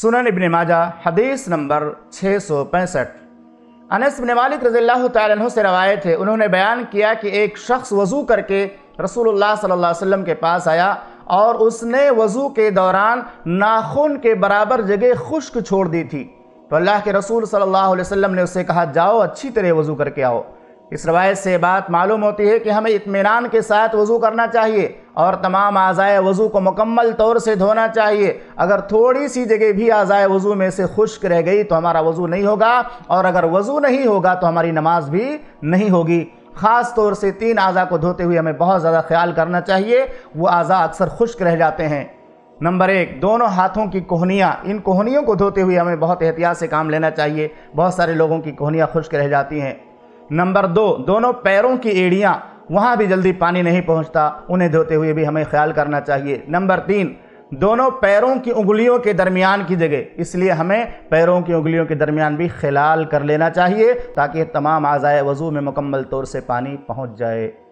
सुनन इबन माजा हदीस नंबर छः सौ पैंसठ अनस बिन मालिक रजील्ला तु से रवायत है उन्होंने बयान किया कि एक शख्स वज़ू करके रसूलुल्लाह सल्लल्लाहु अलैहि वसल्लम के पास आया और उसने वज़ू के दौरान नाखून के बराबर जगह खुश्क छोड़ दी थी तो अल्लाह के रसूल सल्लल्लाहु अलैहि वसल्लम ने उसे कहा जाओ अच्छी तरह वज़ू करके आओ इस रवायत से बात मालूम होती है कि हमें इतमान के साथ वज़ू करना चाहिए और तमाम आज़ाए वज़ू को मुकम्मल तौर से धोना चाहिए अगर थोड़ी सी जगह भी आज़ाए वज़ू में से खुश्क रह गई तो हमारा वज़ू नहीं होगा और अगर वज़ू नहीं होगा तो हमारी नमाज भी नहीं होगी ख़ास तौर से तीन आज़ा को धोते हुए हमें बहुत ज़्यादा ख्याल करना चाहिए वो आज़ा अक्सर खुश्क रह जाते हैं नंबर एक दोनों हाथों की कोहनियाँ इन कोहनियों को धोते हुए हमें बहुत एहतियात से काम लेना चाहिए बहुत सारे लोगों की कोहनियाँ खुश्क रह जाती हैं नंबर दो दोनों पैरों की एड़ियाँ वहाँ भी जल्दी पानी नहीं पहुँचता उन्हें धोते हुए भी हमें ख्याल करना चाहिए नंबर तीन दोनों पैरों की उंगलियों के दरमियान की जगह इसलिए हमें पैरों की उंगलियों के दरमियान भी खिलाल कर लेना चाहिए ताकि तमाम आज़ाए वज़ू में मुकम्मल तौर से पानी पहुँच जाए